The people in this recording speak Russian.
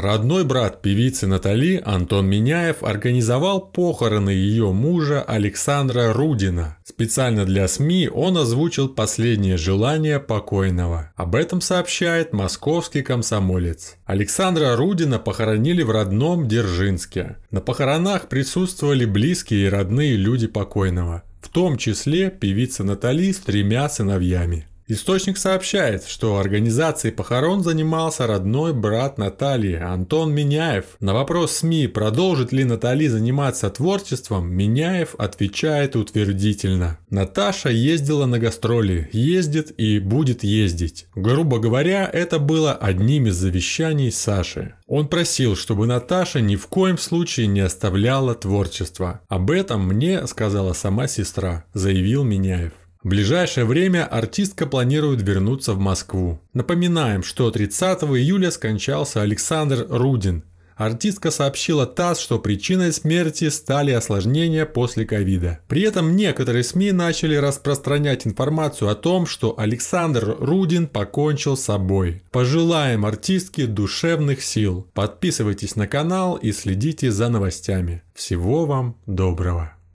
Родной брат певицы Натали Антон Миняев организовал похороны ее мужа Александра Рудина. Специально для СМИ он озвучил последнее желание покойного. Об этом сообщает московский комсомолец. Александра Рудина похоронили в родном Держинске. На похоронах присутствовали близкие и родные люди покойного, в том числе певица Натали с тремя сыновьями. Источник сообщает, что организацией похорон занимался родной брат Натальи, Антон Миняев. На вопрос СМИ, продолжит ли Натали заниматься творчеством, Миняев отвечает утвердительно. Наташа ездила на гастроли, ездит и будет ездить. Грубо говоря, это было одним из завещаний Саши. Он просил, чтобы Наташа ни в коем случае не оставляла творчество. Об этом мне сказала сама сестра, заявил Миняев ближайшее время артистка планирует вернуться в Москву. Напоминаем, что 30 июля скончался Александр Рудин. Артистка сообщила ТАСС, что причиной смерти стали осложнения после ковида. При этом некоторые СМИ начали распространять информацию о том, что Александр Рудин покончил с собой. Пожелаем артистке душевных сил. Подписывайтесь на канал и следите за новостями. Всего вам доброго.